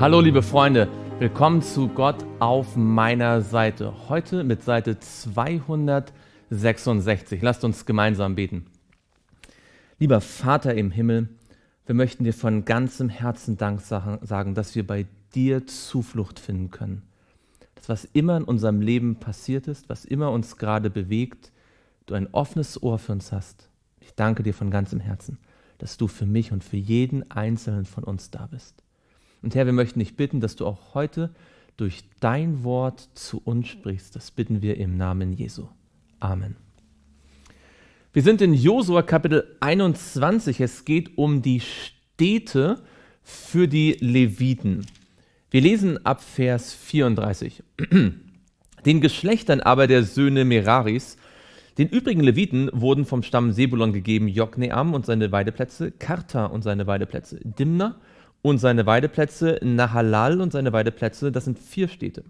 Hallo liebe Freunde, willkommen zu Gott auf meiner Seite. Heute mit Seite 266. Lasst uns gemeinsam beten. Lieber Vater im Himmel, wir möchten dir von ganzem Herzen Dank sagen, dass wir bei dir Zuflucht finden können. Dass was immer in unserem Leben passiert ist, was immer uns gerade bewegt, du ein offenes Ohr für uns hast. Ich danke dir von ganzem Herzen, dass du für mich und für jeden einzelnen von uns da bist. Und Herr, wir möchten dich bitten, dass du auch heute durch dein Wort zu uns sprichst. Das bitten wir im Namen Jesu. Amen. Wir sind in Josua Kapitel 21. Es geht um die Städte für die Leviten. Wir lesen ab Vers 34. Den Geschlechtern aber der Söhne Meraris, den übrigen Leviten, wurden vom Stamm Sebulon gegeben Jokneam und seine Weideplätze, Karta und seine Weideplätze, Dimna und seine Weideplätze Nahalal und seine Weideplätze, das sind vier Städte.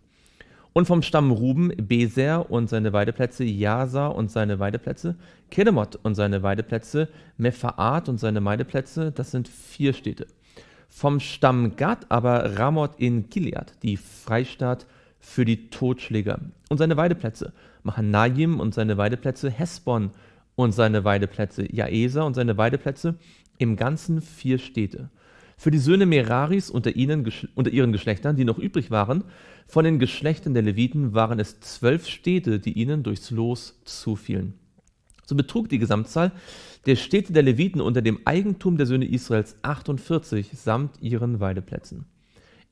Und vom Stamm Ruben Beser und seine Weideplätze, Jasa und seine Weideplätze, Kedemot und seine Weideplätze, Mephaat und seine Weideplätze, das sind vier Städte. Vom Stamm Gad aber Ramoth in Gilead, die Freistaat für die Totschläger und seine Weideplätze, Mahanaim und seine Weideplätze, Hesbon und seine Weideplätze, Jaesa und seine Weideplätze, im Ganzen vier Städte für die Söhne Meraris unter, ihnen, unter ihren Geschlechtern, die noch übrig waren, von den Geschlechtern der Leviten waren es zwölf Städte, die ihnen durchs Los zufielen. So betrug die Gesamtzahl der Städte der Leviten unter dem Eigentum der Söhne Israels 48 samt ihren Weideplätzen.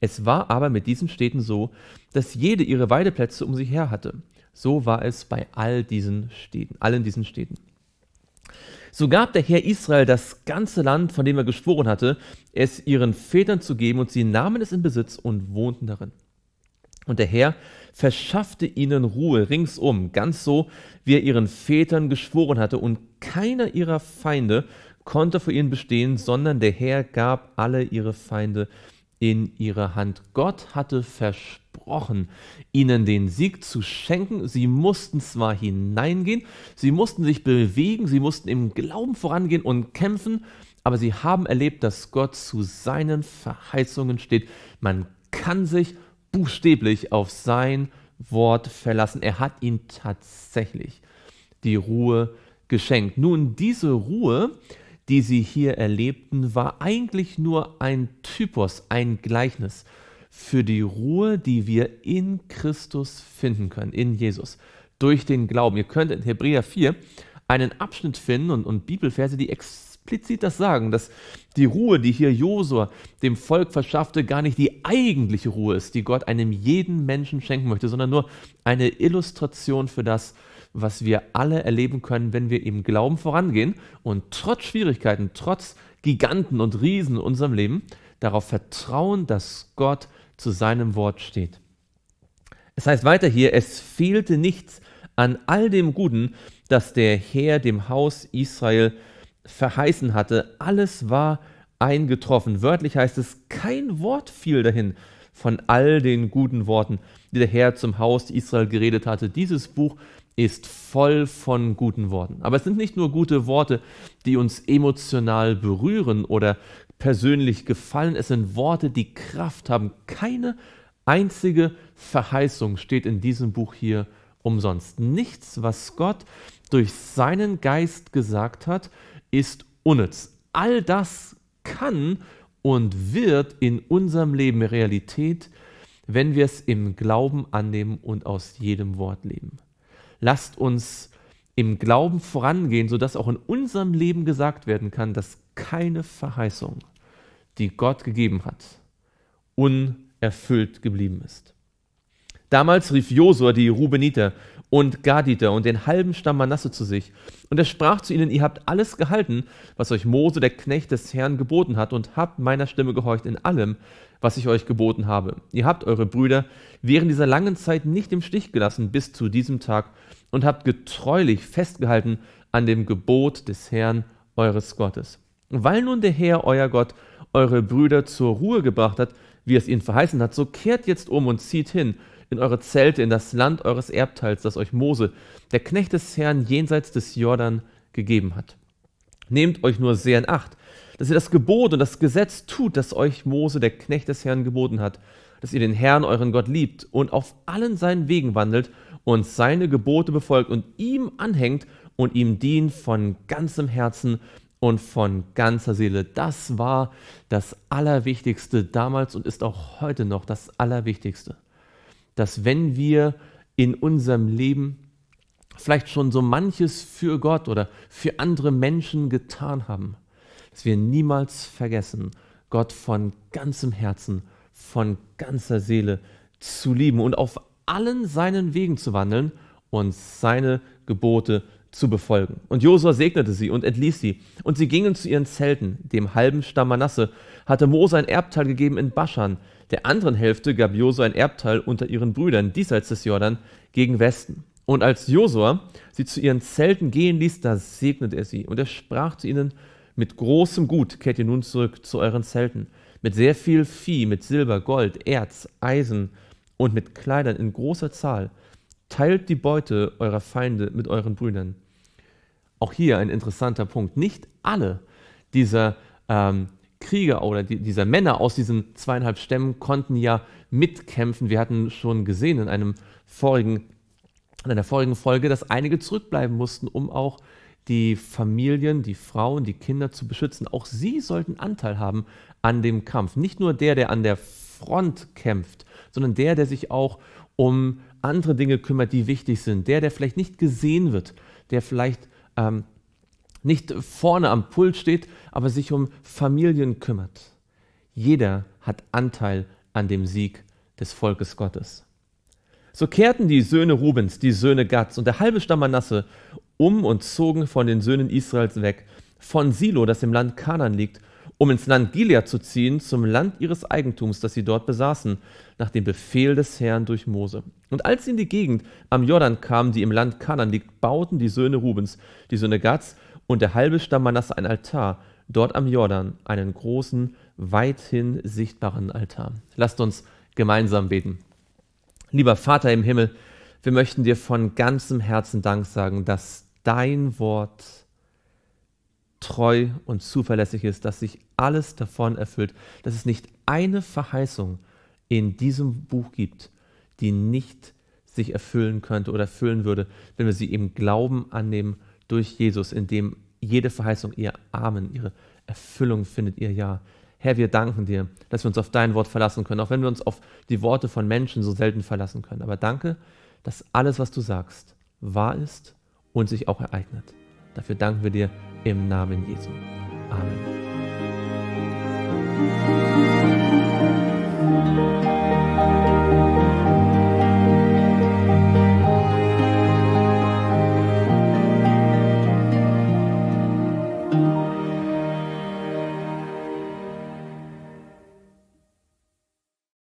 Es war aber mit diesen Städten so, dass jede ihre Weideplätze um sich her hatte. So war es bei all diesen Städten, allen diesen Städten. So gab der Herr Israel das ganze Land, von dem er geschworen hatte, es ihren Vätern zu geben, und sie nahmen es in Besitz und wohnten darin. Und der Herr verschaffte ihnen Ruhe ringsum, ganz so, wie er ihren Vätern geschworen hatte, und keiner ihrer Feinde konnte vor ihnen bestehen, sondern der Herr gab alle ihre Feinde in ihre Hand. Gott hatte versprochen, ihnen den Sieg zu schenken. Sie mussten zwar hineingehen, sie mussten sich bewegen, sie mussten im Glauben vorangehen und kämpfen, aber sie haben erlebt, dass Gott zu seinen Verheißungen steht. Man kann sich buchstäblich auf sein Wort verlassen. Er hat ihnen tatsächlich die Ruhe geschenkt. Nun, diese Ruhe, die sie hier erlebten, war eigentlich nur ein Typus, ein Gleichnis für die Ruhe, die wir in Christus finden können, in Jesus, durch den Glauben. Ihr könnt in Hebräer 4 einen Abschnitt finden und, und Bibelverse, die extrem explizit das sagen, dass die Ruhe, die hier Josua dem Volk verschaffte, gar nicht die eigentliche Ruhe ist, die Gott einem jeden Menschen schenken möchte, sondern nur eine Illustration für das, was wir alle erleben können, wenn wir im Glauben vorangehen und trotz Schwierigkeiten, trotz Giganten und Riesen in unserem Leben darauf vertrauen, dass Gott zu seinem Wort steht. Es heißt weiter hier, es fehlte nichts an all dem Guten, das der Herr dem Haus Israel verheißen hatte, alles war eingetroffen. Wörtlich heißt es, kein Wort fiel dahin von all den guten Worten, die der Herr zum Haus Israel geredet hatte. Dieses Buch ist voll von guten Worten. Aber es sind nicht nur gute Worte, die uns emotional berühren oder persönlich gefallen. Es sind Worte, die Kraft haben. Keine einzige Verheißung steht in diesem Buch hier umsonst. Nichts, was Gott durch seinen Geist gesagt hat, ist unnütz. All das kann und wird in unserem Leben Realität, wenn wir es im Glauben annehmen und aus jedem Wort leben. Lasst uns im Glauben vorangehen, sodass auch in unserem Leben gesagt werden kann, dass keine Verheißung, die Gott gegeben hat, unerfüllt geblieben ist. Damals rief Josua die Rubeniter und Gaditer und den halben Stamm Manasse zu sich. Und er sprach zu ihnen, ihr habt alles gehalten, was euch Mose, der Knecht des Herrn, geboten hat, und habt meiner Stimme gehorcht in allem, was ich euch geboten habe. Ihr habt eure Brüder während dieser langen Zeit nicht im Stich gelassen bis zu diesem Tag und habt getreulich festgehalten an dem Gebot des Herrn, eures Gottes. Weil nun der Herr, euer Gott, eure Brüder zur Ruhe gebracht hat, wie es ihnen verheißen hat, so kehrt jetzt um und zieht hin in eure Zelte, in das Land eures Erbteils, das euch Mose, der Knecht des Herrn, jenseits des Jordan gegeben hat. Nehmt euch nur sehr in Acht, dass ihr das Gebot und das Gesetz tut, das euch Mose, der Knecht des Herrn, geboten hat, dass ihr den Herrn, euren Gott, liebt und auf allen seinen Wegen wandelt und seine Gebote befolgt und ihm anhängt und ihm dient von ganzem Herzen und von ganzer Seele. Das war das Allerwichtigste damals und ist auch heute noch das Allerwichtigste dass wenn wir in unserem Leben vielleicht schon so manches für Gott oder für andere Menschen getan haben, dass wir niemals vergessen, Gott von ganzem Herzen, von ganzer Seele zu lieben und auf allen seinen Wegen zu wandeln und seine Gebote zu zu befolgen. Und Josua segnete sie und entließ sie, und sie gingen zu ihren Zelten. Dem halben Stamm Manasse hatte Mose ein Erbteil gegeben in Baschan, der anderen Hälfte gab Josua ein Erbteil unter ihren Brüdern diesseits des Jordan gegen Westen. Und als Josua sie zu ihren Zelten gehen ließ, da segnete er sie, und er sprach zu ihnen, mit großem Gut kehrt ihr nun zurück zu euren Zelten, mit sehr viel Vieh, mit Silber, Gold, Erz, Eisen und mit Kleidern in großer Zahl. Teilt die Beute eurer Feinde mit euren Brüdern auch hier ein interessanter Punkt, nicht alle dieser ähm, Krieger oder die, dieser Männer aus diesen zweieinhalb Stämmen konnten ja mitkämpfen. Wir hatten schon gesehen in, einem vorigen, in einer vorigen Folge, dass einige zurückbleiben mussten, um auch die Familien, die Frauen, die Kinder zu beschützen. Auch sie sollten Anteil haben an dem Kampf. Nicht nur der, der an der Front kämpft, sondern der, der sich auch um andere Dinge kümmert, die wichtig sind. Der, der vielleicht nicht gesehen wird, der vielleicht ähm, nicht vorne am Pult steht, aber sich um Familien kümmert. Jeder hat Anteil an dem Sieg des Volkes Gottes. So kehrten die Söhne Rubens, die Söhne Gatz und der halbe Stamm Manasse um und zogen von den Söhnen Israels weg, von Silo, das im Land Kanan liegt, um ins Land Gilead zu ziehen, zum Land ihres Eigentums, das sie dort besaßen, nach dem Befehl des Herrn durch Mose. Und als sie in die Gegend am Jordan kamen, die im Land Kanan liegt, bauten die Söhne Rubens, die Söhne Gads und der halbe Stamm Manasse ein Altar, dort am Jordan, einen großen, weithin sichtbaren Altar. Lasst uns gemeinsam beten. Lieber Vater im Himmel, wir möchten dir von ganzem Herzen Dank sagen, dass dein Wort treu und zuverlässig ist, dass sich alles davon erfüllt, dass es nicht eine Verheißung in diesem Buch gibt, die nicht sich erfüllen könnte oder erfüllen würde, wenn wir sie im Glauben annehmen durch Jesus, in dem jede Verheißung ihr Amen, ihre Erfüllung findet ihr Ja. Herr, wir danken dir, dass wir uns auf dein Wort verlassen können, auch wenn wir uns auf die Worte von Menschen so selten verlassen können. Aber danke, dass alles, was du sagst, wahr ist und sich auch ereignet. Dafür danken wir dir im Namen Jesu. Amen.